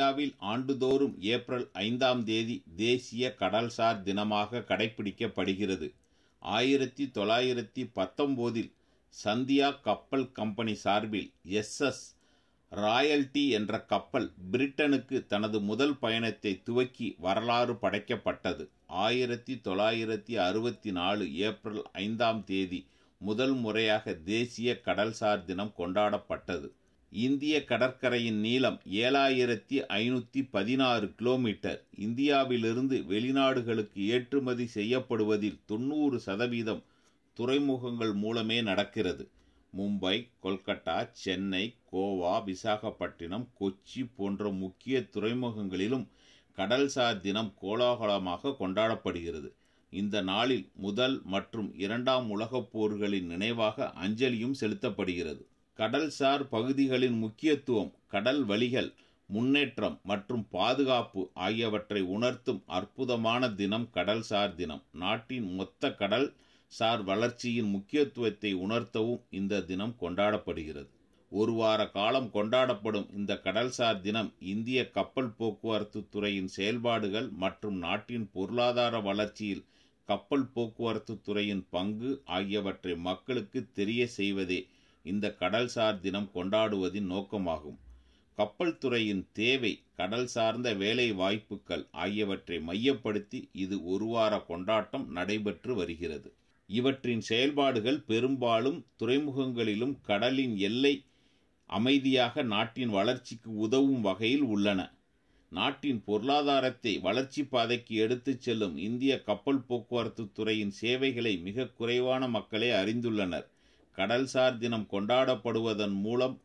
இந்தியாவில் ஆண்டுதோறும் ஏப்ரல் ஐந்தாம் தேதி தேசிய கடல்சார் தினமாக கடைபிடிக்கப்படுகிறது ஆயிரத்தி தொள்ளாயிரத்தி பத்தொம்போதில் சந்தியா கப்பல் கம்பெனி சார்பில் எஸ்எஸ் ராயல்டி என்ற கப்பல் பிரிட்டனுக்கு தனது முதல் பயணத்தை துவக்கி வரலாறு படைக்கப்பட்டது ஆயிரத்தி தொள்ளாயிரத்தி அறுபத்தி நாலு ஏப்ரல் ஐந்தாம் தேதி முதல் முறையாக தேசிய கடல்சார் தினம் கொண்டாடப்பட்டது இந்திய கடற்கரையின் நீளம் ஏழாயிரத்தி ஐநூற்றி பதினாறு கிலோமீட்டர் இந்தியாவிலிருந்து வெளிநாடுகளுக்கு ஏற்றுமதி செய்யப்படுவதில் தொண்ணூறு சதவீதம் துறைமுகங்கள் மூலமே நடக்கிறது மும்பை கொல்கட்டா சென்னை கோவா விசாகப்பட்டினம் கொச்சி போன்ற முக்கிய துறைமுகங்களிலும் கடல்சார் தினம் கோலாகலமாக கொண்டாடப்படுகிறது இந்த நாளில் முதல் மற்றும் இரண்டாம் உலகப் போர்களின் நினைவாக அஞ்சலியும் செலுத்தப்படுகிறது கடல்சார் பகுதிகளின் முக்கியத்துவம் கடல் வழிகள் முன்னேற்றம் மற்றும் பாதுகாப்பு ஆகியவற்றை உணர்த்தும் அற்புதமான தினம் கடல்சார் தினம் நாட்டின் மொத்த கடல் சார் வளர்ச்சியின் முக்கியத்துவத்தை உணர்த்தவும் இந்த தினம் கொண்டாடப்படுகிறது ஒரு வார காலம் கொண்டாடப்படும் இந்த கடல்சார் தினம் இந்திய கப்பல் போக்குவரத்து துறையின் செயல்பாடுகள் மற்றும் நாட்டின் பொருளாதார வளர்ச்சியில் கப்பல் போக்குவரத்து துறையின் பங்கு ஆகியவற்றை மக்களுக்கு தெரிய செய்வதே இந்த கடல்சார் தினம் கொண்டாடுவதின் நோக்கமாகும் கப்பல் துறையின் தேவை கடல் சார்ந்த வேலை வாய்ப்புகள் ஆகியவற்றை மையப்படுத்தி இது ஒரு வார கொண்டாட்டம் நடைபெற்று வருகிறது இவற்றின் செயல்பாடுகள் பெரும்பாலும் துறைமுகங்களிலும் கடலின் எல்லை அமைதியாக நாட்டின் வளர்ச்சிக்கு உதவும் வகையில் உள்ளன நாட்டின் பொருளாதாரத்தை வளர்ச்சி பாதைக்கு எடுத்துச் செல்லும் இந்திய கப்பல் போக்குவரத்து துறையின் சேவைகளை மிக குறைவான மக்களே அறிந்துள்ளனர் கடல்சார் தினம் கொண்டாடப்படுவதன் மூலம்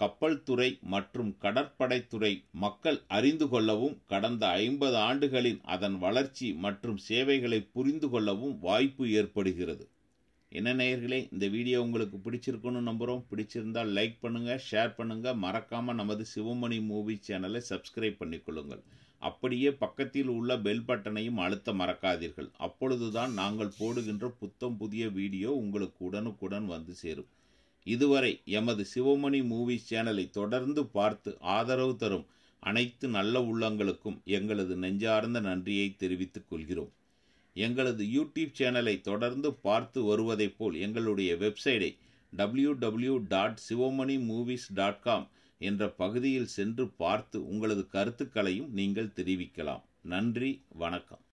கப்பல் துறை மற்றும் கடற்படைத்துறை மக்கள் அறிந்து கொள்ளவும் கடந்த ஐம்பது ஆண்டுகளின் அதன் வளர்ச்சி மற்றும் சேவைகளை புரிந்து கொள்ளவும் வாய்ப்பு ஏற்படுகிறது என்ன நேயர்களே இந்த வீடியோ உங்களுக்கு பிடிச்சிருக்குன்னு நம்புகிறோம் பிடிச்சிருந்தால் லைக் பண்ணுங்கள் ஷேர் பண்ணுங்கள் மறக்காமல் நமது சிவமணி மூவி சேனலை சப்ஸ்கிரைப் பண்ணிக்கொள்ளுங்கள் அப்படியே பக்கத்தில் உள்ள பெல் பட்டனையும் அழுத்த மறக்காதீர்கள் அப்பொழுதுதான் நாங்கள் போடுகின்ற புத்தம் புதிய வீடியோ உங்களுக்கு உடனுக்குடன் வந்து சேரும் இதுவரை எமது சிவமணி மூவிஸ் சேனலை தொடர்ந்து பார்த்து ஆதரவு தரும் அனைத்து நல்ல உள்ளங்களுக்கும் எங்களது நெஞ்சார்ந்த நன்றியை தெரிவித்துக் கொள்கிறோம் எங்களது யூடியூப் சேனலை தொடர்ந்து பார்த்து வருவதைப் போல் எங்களுடைய வெப்சைட்டை W W dot Sivamani movies dot com என்ற பகுதியில் சென்று பார்த்து உங்களது கருத்துக்களையும் நீங்கள் தெரிவிக்கலாம் நன்றி வணக்கம்